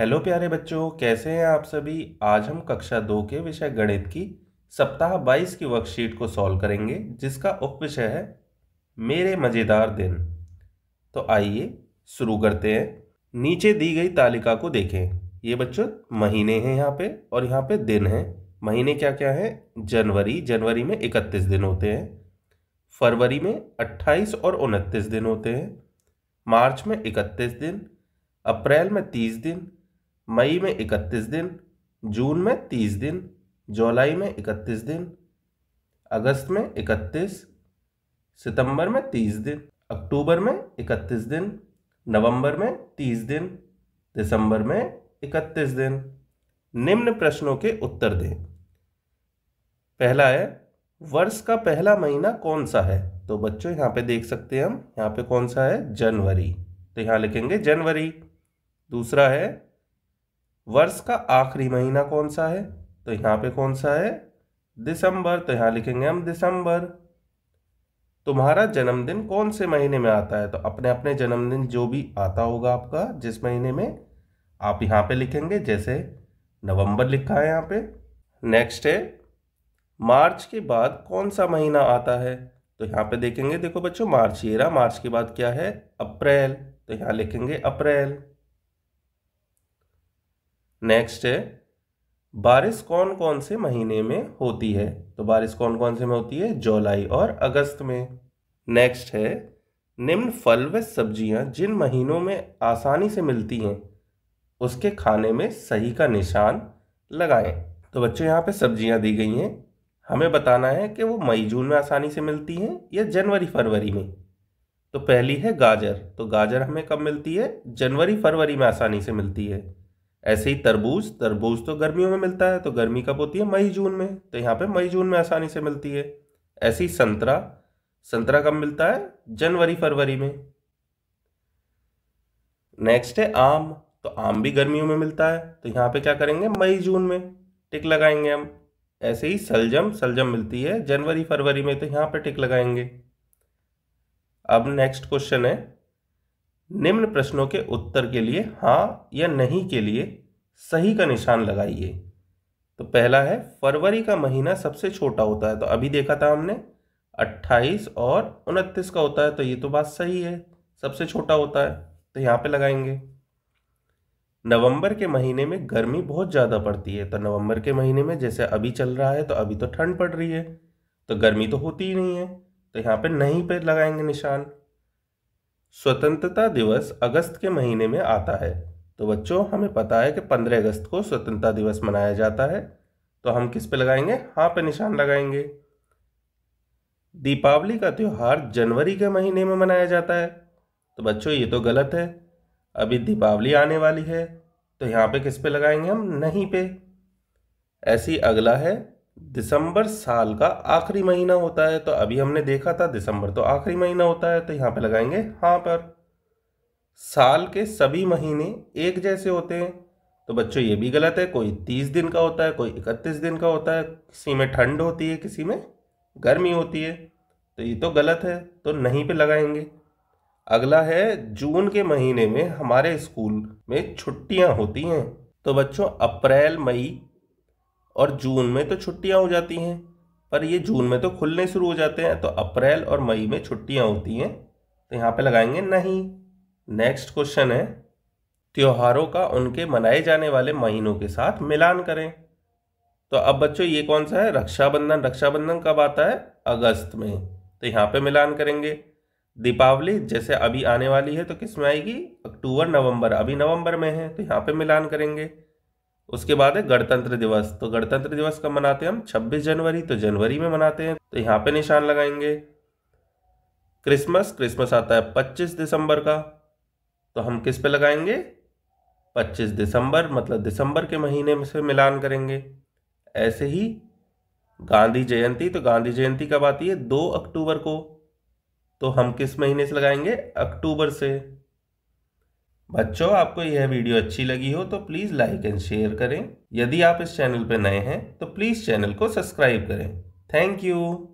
hello प्यारे बच्चों कैसे हैं आप सभी आज हम कक्षा दो के विषय गणित की सप्ताह बाईस की वर्कशीट को सॉल्व करेंगे जिसका उप विषय है मेरे मज़ेदार दिन तो आइए शुरू करते हैं नीचे दी गई तालिका को देखें ये बच्चों महीने हैं यहाँ पे और यहाँ पे दिन हैं महीने क्या क्या हैं जनवरी जनवरी में इकतीस दिन होते हैं फरवरी में अट्ठाईस और उनतीस दिन होते हैं मार्च में इकतीस दिन अप्रैल में तीस दिन मई में इकतीस दिन जून में तीस दिन जुलाई में इकतीस दिन अगस्त में इकतीस सितंबर में तीस दिन अक्टूबर में इकतीस दिन नवंबर में तीस दिन दिसंबर में इकतीस दिन निम्न प्रश्नों के उत्तर दें पहला है वर्ष का पहला महीना कौन सा है तो बच्चों यहाँ पे देख सकते हैं हम यहाँ पे कौन सा है जनवरी तो यहाँ लिखेंगे जनवरी दूसरा है वर्ष का आखिरी महीना कौन सा है तो यहाँ पे कौन सा है दिसंबर तो यहाँ लिखेंगे हम दिसंबर तुम्हारा जन्मदिन कौन से महीने में आता है तो अपने अपने जन्मदिन जो भी आता होगा आपका जिस महीने में आप यहां पे लिखेंगे जैसे नवंबर लिखा है यहां पे नेक्स्ट है मार्च के बाद कौन सा महीना आता है तो यहाँ पे देखेंगे देखो बच्चों मार्च ये रहा मार्च के बाद क्या है अप्रैल तो यहाँ लिखेंगे अप्रैल नेक्स्ट है बारिश कौन कौन से महीने में होती है तो बारिश कौन कौन से में होती है जुलाई और अगस्त में नेक्स्ट है निम्न फल व सब्जियां जिन महीनों में आसानी से मिलती हैं उसके खाने में सही का निशान लगाएं तो बच्चों यहाँ पे सब्जियां दी गई हैं हमें बताना है कि वो मई जून में आसानी से मिलती हैं या जनवरी फरवरी में तो पहली है गाजर तो गाजर हमें कब मिलती है जनवरी फरवरी में आसानी से मिलती है ऐसे ही तरबूज तरबूज तो गर्मियों में मिलता है तो गर्मी कब होती है मई जून में तो यहाँ पे मई जून में आसानी से मिलती है ऐसे ही संतरा संतरा कब मिलता है जनवरी फरवरी में नेक्स्ट है आम तो आम भी गर्मियों में मिलता है तो यहाँ पे क्या करेंगे मई जून में टिक लगाएंगे हम ऐसे ही सलजम सलजम मिलती है जनवरी फरवरी में तो यहाँ पे टिक लगाएंगे अब नेक्स्ट क्वेश्चन है निम्न प्रश्नों के उत्तर के लिए हाँ या नहीं के लिए सही का निशान लगाइए तो पहला है फरवरी का महीना सबसे छोटा होता है तो अभी देखा था हमने 28 और 29 का होता है तो ये तो बात सही है सबसे छोटा होता है तो यहाँ पे लगाएंगे नवंबर के महीने में गर्मी बहुत ज़्यादा पड़ती है तो नवंबर के महीने में जैसे अभी चल रहा है तो अभी तो ठंड पड़ रही है तो गर्मी तो होती ही नहीं है तो यहाँ पे नहीं पे लगाएंगे निशान स्वतंत्रता दिवस अगस्त के महीने में आता है तो बच्चों हमें पता है कि 15 अगस्त को स्वतंत्रता दिवस मनाया जाता है तो हम किस पे लगाएंगे हाँ पे निशान लगाएंगे दीपावली का त्यौहार जनवरी के महीने में मनाया जाता है तो बच्चों ये तो गलत है अभी दीपावली आने वाली है तो यहाँ पे किस पे लगाएंगे हम नहीं पे ऐसी अगला है दिसंबर साल का आखिरी महीना होता है तो अभी हमने देखा था दिसंबर तो आखिरी महीना होता है तो यहाँ पे लगाएंगे हाँ पर साल के सभी महीने एक जैसे होते हैं तो बच्चों ये भी गलत है कोई तीस दिन का होता है कोई इकतीस दिन का होता है किसी में ठंड होती है किसी में गर्मी होती है तो ये तो गलत है तो नहीं पे लगाएंगे अगला है जून के महीने में हमारे स्कूल में छुट्टियां होती हैं तो बच्चों अप्रैल मई और जून में तो छुट्टियां हो जाती हैं पर ये जून में तो खुलने शुरू हो जाते हैं तो अप्रैल और मई में छुट्टियां होती हैं तो यहाँ पे लगाएंगे नहीं नेक्स्ट क्वेश्चन है त्योहारों का उनके मनाए जाने वाले महीनों के साथ मिलान करें तो अब बच्चों ये कौन सा है रक्षाबंधन रक्षाबंधन कब आता है अगस्त में तो यहाँ पे मिलान करेंगे दीपावली जैसे अभी आने वाली है तो किस में आएगी अक्टूबर नवंबर अभी नवंबर में है तो यहाँ पे मिलान करेंगे उसके बाद है गणतंत्र दिवस तो गणतंत्र दिवस कब मनाते हैं हम छब्बीस जनवरी तो जनवरी में मनाते हैं तो यहाँ पे निशान लगाएंगे क्रिसमस क्रिसमस आता है पच्चीस दिसंबर का तो हम किस पे लगाएंगे पच्चीस दिसंबर मतलब दिसंबर के महीने में से मिलान करेंगे ऐसे ही गांधी जयंती तो गांधी जयंती कब आती है दो अक्टूबर को तो हम किस महीने से लगाएंगे अक्टूबर से बच्चों आपको यह वीडियो अच्छी लगी हो तो प्लीज़ लाइक एंड शेयर करें यदि आप इस चैनल पर नए हैं तो प्लीज़ चैनल को सब्सक्राइब करें थैंक यू